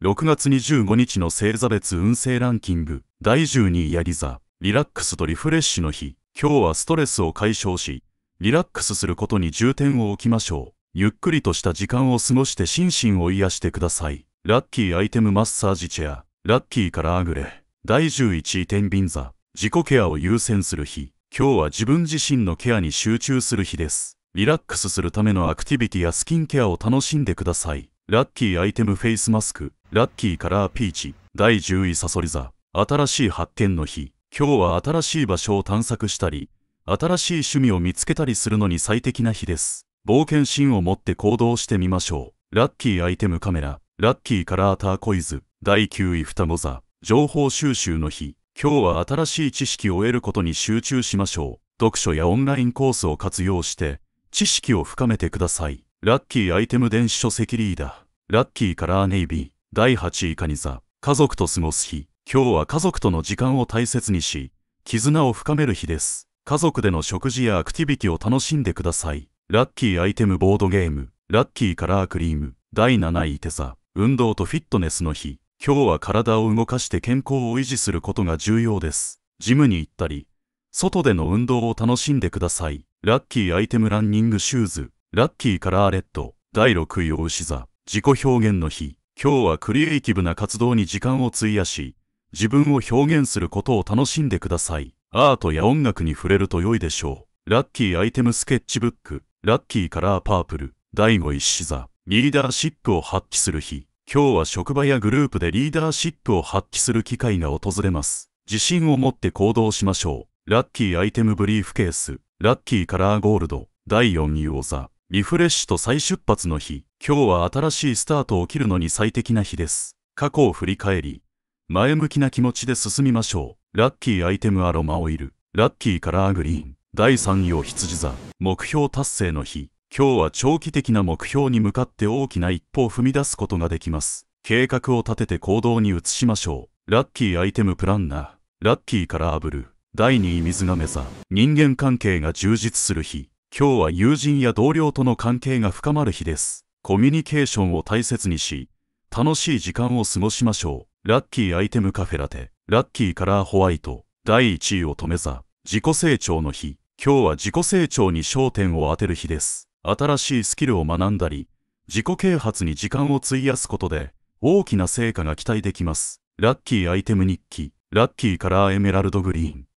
6月25日の星座別運勢ランキング第12位ヤギ座リラックスとリフレッシュの日今日はストレスを解消しリラックスすることに重点を置きましょうゆっくりとした時間を過ごして心身を癒してくださいラッキーアイテムマッサージチェアラッキーからあぐれ第11位天秤座自己ケアを優先する日今日は自分自身のケアに集中する日ですリラックスするためのアクティビティやスキンケアを楽しんでくださいラッキーアイテムフェイスマスクラッキーカラーピーチ第10位サソリ座新しい発見の日今日は新しい場所を探索したり新しい趣味を見つけたりするのに最適な日です冒険心を持って行動してみましょうラッキーアイテムカメララッキーカラーターコイズ第9位双子座情報収集の日今日は新しい知識を得ることに集中しましょう読書やオンラインコースを活用して知識を深めてくださいラッキーアイテム電子書籍リーダーラッキーカラーネイビー第8位カニ座家族と過ごす日今日は家族との時間を大切にし絆を深める日です家族での食事やアクティビティを楽しんでくださいラッキーアイテムボードゲームラッキーカラークリーム第7位手座運動とフィットネスの日今日は体を動かして健康を維持することが重要ですジムに行ったり外での運動を楽しんでくださいラッキーアイテムランニングシューズラッキーカラーレッド第6位お牛座自己表現の日今日はクリエイティブな活動に時間を費やし、自分を表現することを楽しんでください。アートや音楽に触れると良いでしょう。ラッキーアイテムスケッチブック、ラッキーカラーパープル、第5子座、リーダーシップを発揮する日。今日は職場やグループでリーダーシップを発揮する機会が訪れます。自信を持って行動しましょう。ラッキーアイテムブリーフケース、ラッキーカラーゴールド、第4位王座、リフレッシュと再出発の日。今日は新しいスタートを切るのに最適な日です。過去を振り返り、前向きな気持ちで進みましょう。ラッキーアイテムアロマオイル、ラッキーカラーグリーン、第3位を羊座、目標達成の日。今日は長期的な目標に向かって大きな一歩を踏み出すことができます。計画を立てて行動に移しましょう。ラッキーアイテムプランナー、ラッキーカラーブル第2位水亀座、人間関係が充実する日。今日は友人や同僚との関係が深まる日です。コミュニケーションを大切にし、楽しい時間を過ごしましょう。ラッキーアイテムカフェラテ、ラッキーカラーホワイト、第1位を止めざ、自己成長の日。今日は自己成長に焦点を当てる日です。新しいスキルを学んだり、自己啓発に時間を費やすことで、大きな成果が期待できます。ラッキーアイテム日記、ラッキーカラーエメラルドグリーン。